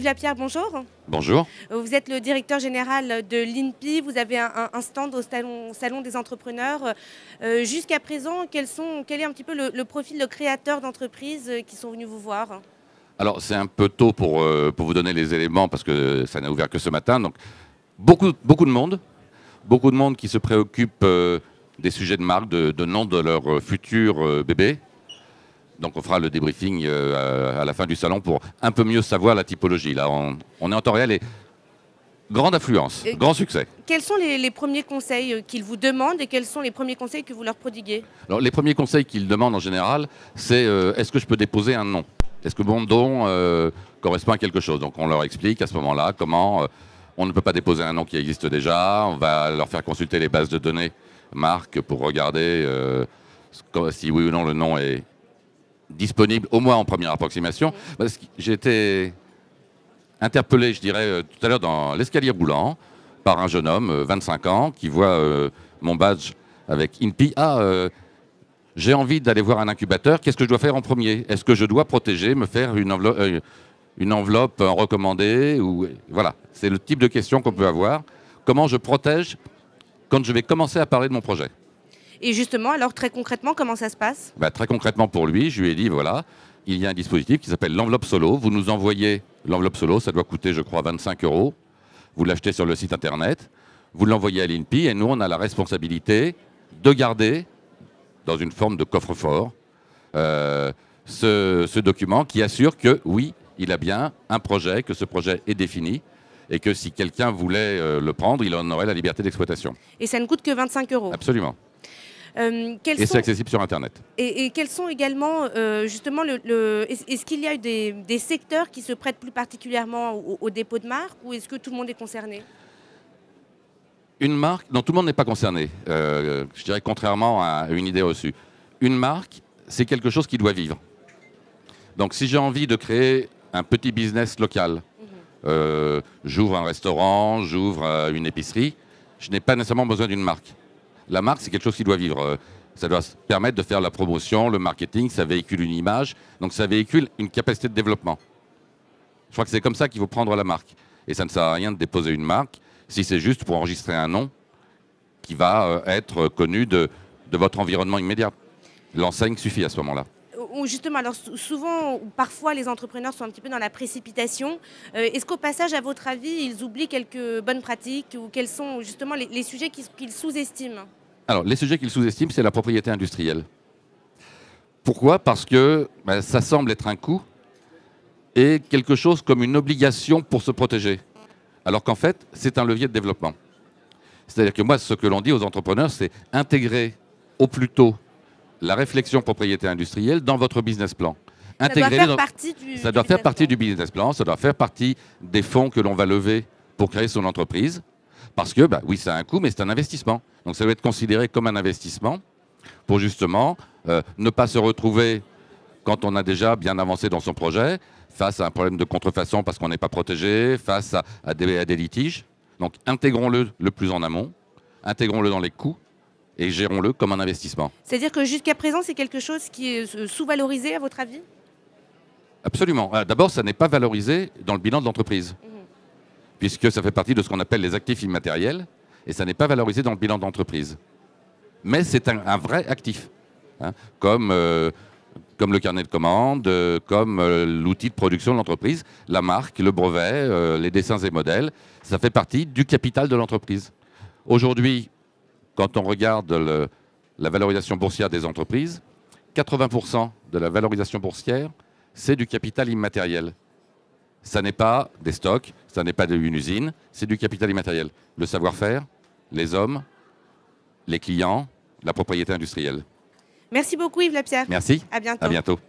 Yves bonjour. Bonjour. Vous êtes le directeur général de l'INPI. Vous avez un, stand au salon, des entrepreneurs. Euh, jusqu'à présent, quel est un petit peu le, profil de créateurs d'entreprises euh, qui sont venus vous voir Alors, c'est un peu tôt euh, pour, vous donner les éléments parce que ça n'a ouvert que ce matin. Donc, beaucoup, beaucoup de monde. Beaucoup de monde qui se préoccupe des sujets de marque, de, de nom de leur futur bébé donc on fera le débriefing euh, à la fin du salon pour un peu mieux savoir la typologie. Là, on, est en temps réel et grande affluence, grand succès. Quels sont les, premiers conseils euh, qu'ils vous demandent et quels sont les premiers conseils que vous leur prodiguez Alors les premiers conseils qu'ils demandent en général, c'est euh, est-ce que je peux déposer un nom Est-ce que mon don correspond à quelque chose Donc on leur explique à ce moment-là comment on ne peut pas déposer un nom qui existe déjà, on va leur faire consulter les bases de données marques pour regarder si oui ou non le nom est, disponible, au moins en première approximation, J'ai été j'étais interpellé, je dirais, euh, tout à l'heure dans l'escalier roulant par un jeune homme, 25 euh, ans, qui voit euh, mon badge avec INPI. Ah, j'ai envie d'aller voir un incubateur, qu'est-ce que je dois faire en premier Est-ce que je dois protéger, me faire une enveloppe, une enveloppe recommandée ou... Voilà, c'est le type de question qu'on peut avoir. Comment je protège quand je vais commencer à parler de mon projet et justement, alors très concrètement, comment ça se passe bah, Très concrètement pour lui, je lui ai dit, voilà, il y a un dispositif qui s'appelle l'enveloppe solo. Vous nous envoyez l'enveloppe solo, ça doit coûter, je crois, 25 euros. Vous l'achetez sur le site internet, vous l'envoyez à l'INPI et nous, on a la responsabilité de garder, dans une forme de coffre-fort, euh, ce document qui assure que, oui, il a bien un projet, que ce projet est défini et que si quelqu'un voulait euh, le prendre, il en aurait la liberté d'exploitation. Et ça ne coûte que 25 euros Absolument. Euh, et c'est accessible sur Internet. Et, quels sont également, euh, justement, le, est-ce qu'il y a des, des, secteurs qui se prêtent plus particulièrement au dépôt de marque ou est-ce que tout le monde est concerné Une marque, non, tout le monde n'est pas concerné, euh, je dirais contrairement à une idée reçue. Une marque, c'est quelque chose qui doit vivre. Donc si j'ai envie de créer un petit business local, mhm. j'ouvre un restaurant, j'ouvre une épicerie, je n'ai pas nécessairement besoin d'une marque la marque, c'est quelque chose qui doit vivre. Euh, ça doit permettre de faire la promotion, le marketing, ça véhicule une image, donc ça véhicule une capacité de développement. Je crois que c'est comme ça qu'il faut prendre la marque. Et ça ne sert à rien de déposer une marque si c'est juste pour enregistrer un nom qui va euh, être connu de, votre environnement immédiat. L'enseigne suffit à ce moment-là justement, alors souvent, parfois, les entrepreneurs sont un petit peu dans la précipitation. Euh, est-ce qu'au passage, à votre avis, ils oublient quelques bonnes pratiques ou quels sont justement les, sujets qu'ils sous-estiment alors, les sujets qu'ils sous estiment c'est la propriété industrielle. Pourquoi Parce que ben, ça semble être un coût et quelque chose comme une obligation pour se protéger. Alors qu'en fait, c'est un levier de développement. C'est-à-dire que moi, ce que l'on dit aux entrepreneurs, c'est intégrer au plus tôt la réflexion propriété industrielle dans votre business plan. Intégrer ça doit faire partie du business plan, ça doit faire partie des fonds que l'on va lever pour créer son entreprise. Parce que, bah oui, ça a un coût, mais c'est un investissement. Donc ça doit être considéré comme un investissement pour justement euh, ne pas se retrouver, quand on a déjà bien avancé dans son projet, face à un problème de contrefaçon parce qu'on n'est pas protégé, face à, des, litiges. Donc intégrons-le le plus en amont, intégrons-le dans les coûts et gérons-le comme un investissement. C'est-à-dire que jusqu'à présent, c'est quelque chose qui est euh, sous-valorisé, à votre avis Absolument. Ah, d'abord, ça n'est pas valorisé dans le bilan de l'entreprise puisque ça fait partie de ce qu'on appelle les actifs immatériels, et ça n'est pas valorisé dans le bilan d'entreprise. Mais c'est un, vrai actif, hein, euh, comme, le carnet de commandes, euh, comme euh, l'outil de production de l'entreprise, la marque, le brevet, les dessins et modèles, ça fait partie du capital de l'entreprise. Aujourd'hui, quand on regarde la valorisation boursière des entreprises, 80% de la valorisation boursière, c'est du capital immatériel ça n'est pas des stocks, ça n'est pas une usine, c'est du capital immatériel. Le savoir-faire, les hommes, les clients, la propriété industrielle. Merci beaucoup Yves Lapierre. Merci. À bientôt. À bientôt.